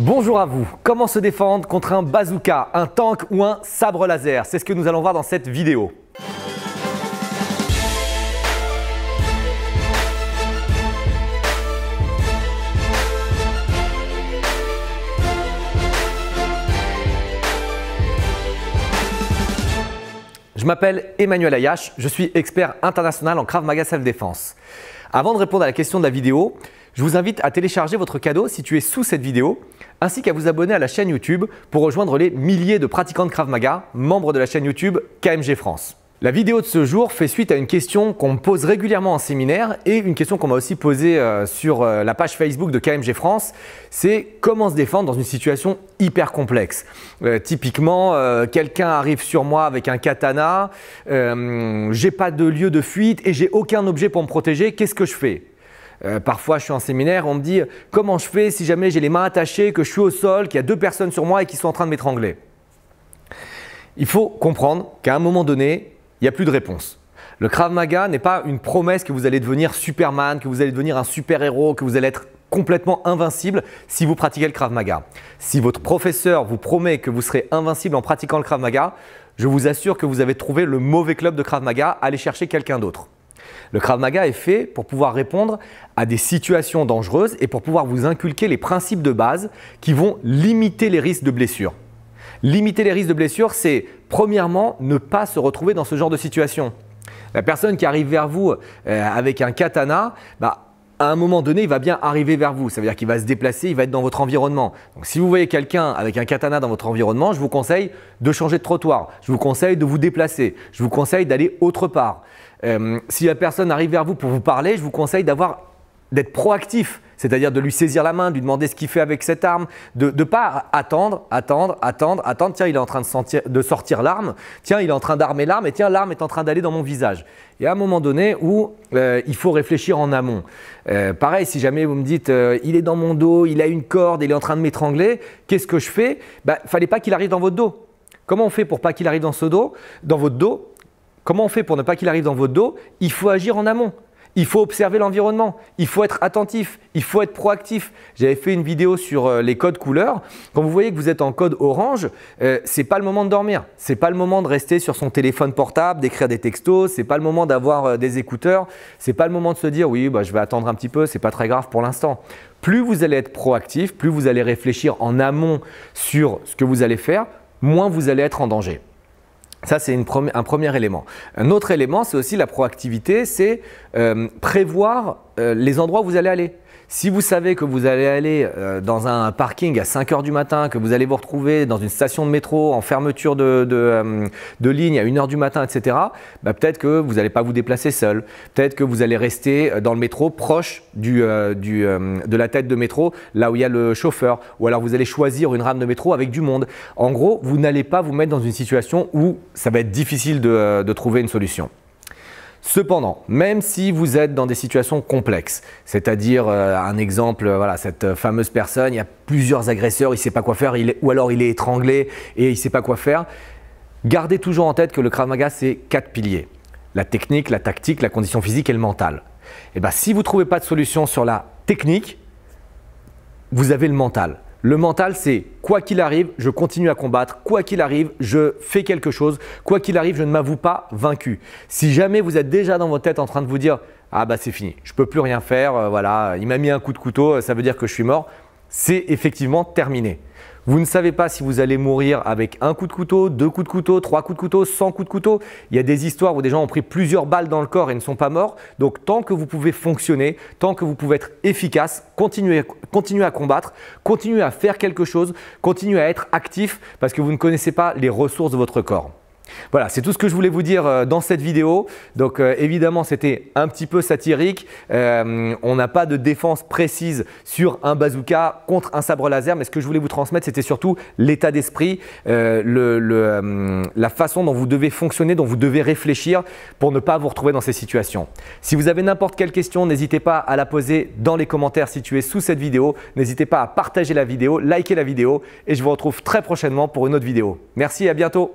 Bonjour à vous. Comment se défendre contre un bazooka, un tank ou un sabre laser C'est ce que nous allons voir dans cette vidéo. Je m'appelle Emmanuel Ayache, je suis expert international en Krav Maga Self-Défense. Avant de répondre à la question de la vidéo, je vous invite à télécharger votre cadeau situé sous cette vidéo, ainsi qu'à vous abonner à la chaîne YouTube pour rejoindre les milliers de pratiquants de Krav Maga, membres de la chaîne YouTube KMG France. La vidéo de ce jour fait suite à une question qu'on me pose régulièrement en séminaire et une question qu'on m'a aussi posée euh, sur euh, la page Facebook de KMG France, c'est comment se défendre dans une situation hyper complexe. Euh, typiquement, quelqu'un arrive sur moi avec un katana, j'ai pas de lieu de fuite et j'ai aucun objet pour me protéger, qu'est-ce que je fais euh, parfois, je suis en séminaire, on me dit comment je fais si jamais j'ai les mains attachées, que je suis au sol, qu'il y a deux personnes sur moi et qui sont en train de m'étrangler. Il faut comprendre qu'à un moment donné, il n'y a plus de réponse. Le Krav Maga n'est pas une promesse que vous allez devenir Superman, que vous allez devenir un super-héros, que vous allez être complètement invincible si vous pratiquez le Krav Maga. Si votre professeur vous promet que vous serez invincible en pratiquant le Krav Maga, je vous assure que vous avez trouvé le mauvais club de Krav Maga, allez chercher quelqu'un d'autre. Le Krav Maga est fait pour pouvoir répondre à des situations dangereuses et pour pouvoir vous inculquer les principes de base qui vont limiter les risques de blessure. Limiter les risques de blessure, c'est premièrement ne pas se retrouver dans ce genre de situation. La personne qui arrive vers vous euh, avec un katana, bah, à un moment donné, il va bien arriver vers vous. Ça veut dire qu'il va se déplacer, il va être dans votre environnement. Donc si vous voyez quelqu'un avec un katana dans votre environnement, je vous conseille de changer de trottoir. Je vous conseille de vous déplacer. Je vous conseille d'aller autre part. Euh, si la personne arrive vers vous pour vous parler, je vous conseille d'être proactif c'est-à-dire de lui saisir la main, de lui demander ce qu'il fait avec cette arme, de ne pas attendre, attendre, attendre, attendre, tiens, il est en train de, sortir l'arme, tiens, il est en train d'armer l'arme, et tiens, l'arme est en train d'aller dans mon visage. Il y a un moment donné où euh, il faut réfléchir en amont. Euh, pareil, si jamais vous me dites, euh, il est dans mon dos, il a une corde, il est en train de m'étrangler, qu'est-ce que je fais Il bah, fallait pas qu'il arrive dans votre dos. Comment on fait pour pas qu'il arrive dans ce dos, dans votre dos Comment on fait pour ne pas qu'il arrive dans votre dos Il faut agir en amont il faut observer l'environnement, il faut être attentif, il faut être proactif. J'avais fait une vidéo sur euh, les codes couleurs. Quand vous voyez que vous êtes en code orange, euh, ce n'est pas le moment de dormir, ce n'est pas le moment de rester sur son téléphone portable, d'écrire des textos, ce n'est pas le moment d'avoir euh, des écouteurs, ce n'est pas le moment de se dire oui, bah, je vais attendre un petit peu, c'est pas très grave pour l'instant. Plus vous allez être proactif, plus vous allez réfléchir en amont sur ce que vous allez faire, moins vous allez être en danger. Ça, c'est un premier élément. Un autre élément, c'est aussi la proactivité, c'est euh, prévoir euh, les endroits où vous allez aller. Si vous savez que vous allez aller euh, dans un parking à 5 heures du matin, que vous allez vous retrouver dans une station de métro en fermeture de, euh, ligne à 1 heure du matin, etc., bah, peut-être que vous n'allez pas vous déplacer seul. Peut-être que vous allez rester euh, dans le métro proche de la tête de métro, là où il y a le chauffeur. Ou alors vous allez choisir une rame de métro avec du monde. En gros, vous n'allez pas vous mettre dans une situation où ça va être difficile de trouver une solution. Cependant, même si vous êtes dans des situations complexes, c'est-à-dire euh, un exemple, euh, voilà, cette euh, fameuse personne, il y a plusieurs agresseurs, il ne sait pas quoi faire, ou alors il est étranglé et il ne sait pas quoi faire, gardez toujours en tête que le Krav Maga, c'est quatre piliers. La technique, la tactique, la condition physique et le mental. Et eh bien, si vous ne trouvez pas de solution sur la technique, vous avez le mental. Le mental, c'est quoi qu'il arrive, je continue à combattre, quoi qu'il arrive, je fais quelque chose, quoi qu'il arrive, je ne m'avoue pas vaincu. Si jamais vous êtes déjà dans votre tête en train de vous dire ah bah c'est fini, je peux plus rien faire, euh, voilà, il m'a mis un coup de couteau, euh, ça veut dire que je suis mort, c'est effectivement terminé. Vous ne savez pas si vous allez mourir avec un coup de couteau, deux coups de couteau, trois coups de couteau, cent coups de couteau. Il y a des histoires où des gens ont pris plusieurs balles dans le corps et ne sont pas morts. Donc tant que vous pouvez fonctionner, tant que vous pouvez être efficace, continuez, continuez à combattre, continuez à faire quelque chose, continuez à être actif parce que vous ne connaissez pas les ressources de votre corps. Voilà, c'est tout ce que je voulais vous dire euh, dans cette vidéo. Donc euh, évidemment, c'était un petit peu satirique. Euh, on n'a pas de défense précise sur un bazooka contre un sabre laser, mais ce que je voulais vous transmettre, c'était surtout l'état d'esprit, la façon dont vous devez fonctionner, dont vous devez réfléchir pour ne pas vous retrouver dans ces situations. Si vous avez n'importe quelle question, n'hésitez pas à la poser dans les commentaires situés sous cette vidéo. N'hésitez pas à partager la vidéo, liker la vidéo, et je vous retrouve très prochainement pour une autre vidéo. Merci et à bientôt.